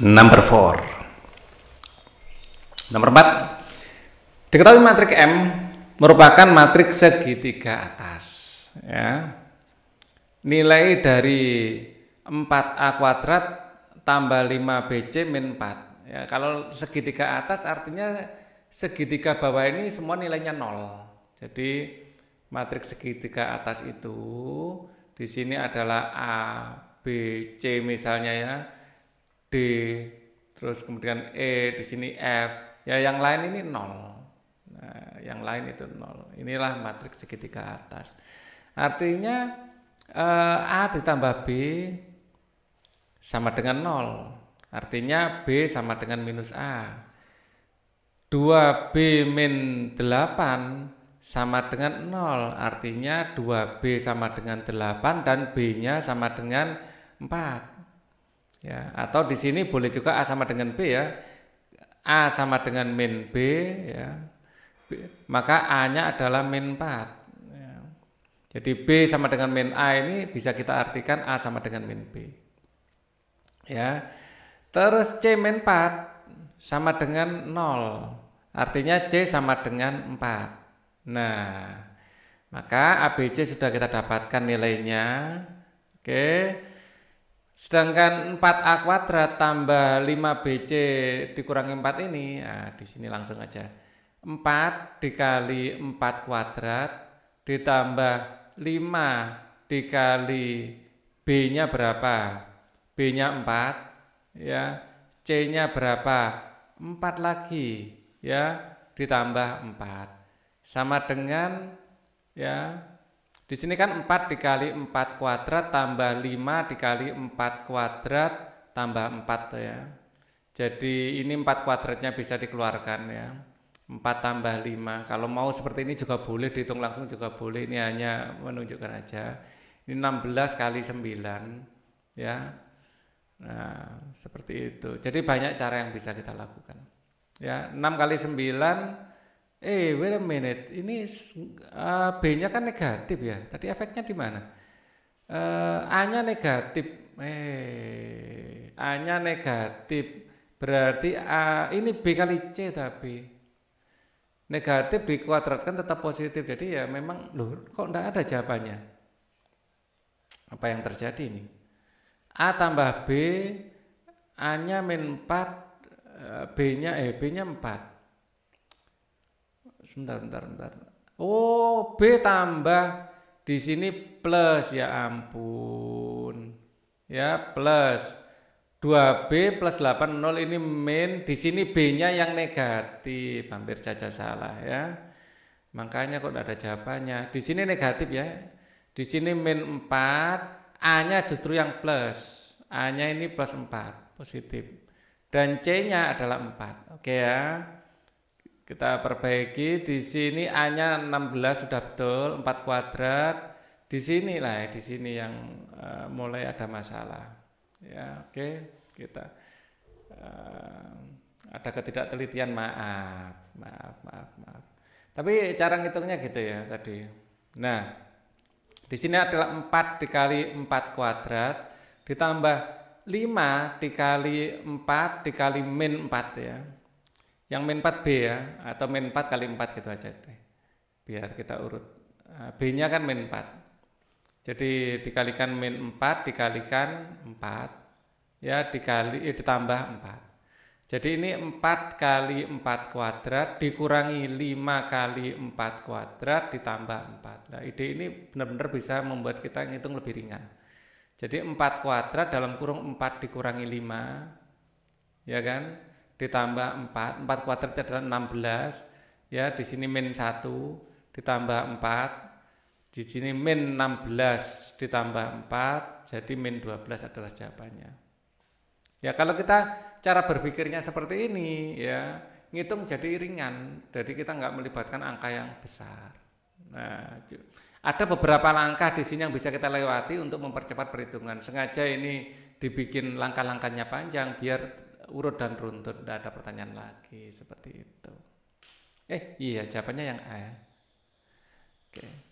Number 4. Nomor 4. Diketahui matrik M merupakan matrik segitiga atas. Ya. Nilai dari 4A kuadrat tambah 5BC min 4. Ya, kalau segitiga atas artinya segitiga bawah ini semua nilainya nol. Jadi matriks segitiga atas itu di sini adalah A, B, C misalnya ya D, terus kemudian E, di sini F. Ya yang lain ini nol. Nah, yang lain itu nol. Inilah matriks segitiga atas. Artinya eh, A ditambah B sama dengan nol. Artinya B sama dengan minus A. 2B min 8 sama dengan 0 artinya 2B sama dengan 8 dan B-nya sama dengan 4 Ya, atau di sini boleh juga A sama dengan B ya. A sama dengan min B ya. B, maka A-nya adalah min 4. Ya. Jadi B sama dengan min A ini bisa kita artikan A sama dengan min B. Ya. Terus C min 4 sama dengan 0. Artinya C sama dengan 4. Nah, maka ABC sudah kita dapatkan nilainya. Oke. Okay. Sedangkan 4A kuadrat tambah 5BC dikurangi 4 ini, nah di sini langsung aja. 4 dikali 4 kuadrat ditambah 5 dikali B-nya berapa? B-nya 4, ya. C-nya berapa? 4 lagi, ya. Ditambah 4. Sama dengan, ya, di sini kan 4 dikali 4 kuadrat tambah 5 dikali 4 kuadrat tambah 4 ya. Jadi ini 4 kuadratnya bisa dikeluarkan ya. 4 tambah 5. Kalau mau seperti ini juga boleh dihitung langsung juga boleh. Ini hanya menunjukkan aja. Ini 16 kali 9 ya. Nah, seperti itu. Jadi banyak cara yang bisa kita lakukan. Ya, 6 kali 9 eh wait a minute, ini uh, B-nya kan negatif ya. Tadi efeknya di mana? Uh, A-nya negatif. Eh, A-nya negatif. Berarti A ini B kali C tapi negatif dikuadratkan tetap positif. Jadi ya memang loh kok enggak ada jawabannya. Apa yang terjadi ini? A tambah B, A-nya min 4, eh, B-nya eh B-nya 4. Sebentar, bentar, bentar. Oh, B tambah di sini plus ya ampun. Ya, plus 2B plus 8 0 ini min, di sini B-nya yang negatif. Hampir saja salah ya. Makanya kok tidak ada jawabannya. Di sini negatif ya. Di sini min 4, A-nya justru yang plus. A-nya ini plus 4, positif. Dan C-nya adalah 4. Oke ya. Kita perbaiki di sini hanya 16 sudah betul, 4 kuadrat. Di sini lah, ya, di sini yang uh, mulai ada masalah. Ya, oke, okay. kita uh, ada ketidaktelitian, maaf, maaf, maaf, maaf. Tapi cara ngitungnya gitu ya tadi. Nah, di sini adalah 4 dikali 4 kuadrat ditambah 5 dikali 4 dikali min 4 ya yang min 4B ya atau min 4 kali 4 gitu aja deh biar kita urut nah, B-nya kan min 4 jadi dikalikan min 4 dikalikan 4 ya dikali eh, ditambah 4 jadi ini 4 kali 4 kuadrat dikurangi 5 kali 4 kuadrat ditambah 4 nah ide ini benar-benar bisa membuat kita ngitung lebih ringan jadi 4 kuadrat dalam kurung 4 dikurangi 5 ya kan ditambah 4, 4 kuadrat adalah 16, ya di sini min 1 ditambah 4, di sini min 16 ditambah 4, jadi min 12 adalah jawabannya. Ya kalau kita cara berpikirnya seperti ini ya, ngitung jadi ringan, jadi kita nggak melibatkan angka yang besar. Nah, ada beberapa langkah di sini yang bisa kita lewati untuk mempercepat perhitungan. Sengaja ini dibikin langkah-langkahnya panjang biar urut dan runtut, tidak ada pertanyaan lagi seperti itu. Eh, iya, jawabannya yang A Oke. Okay.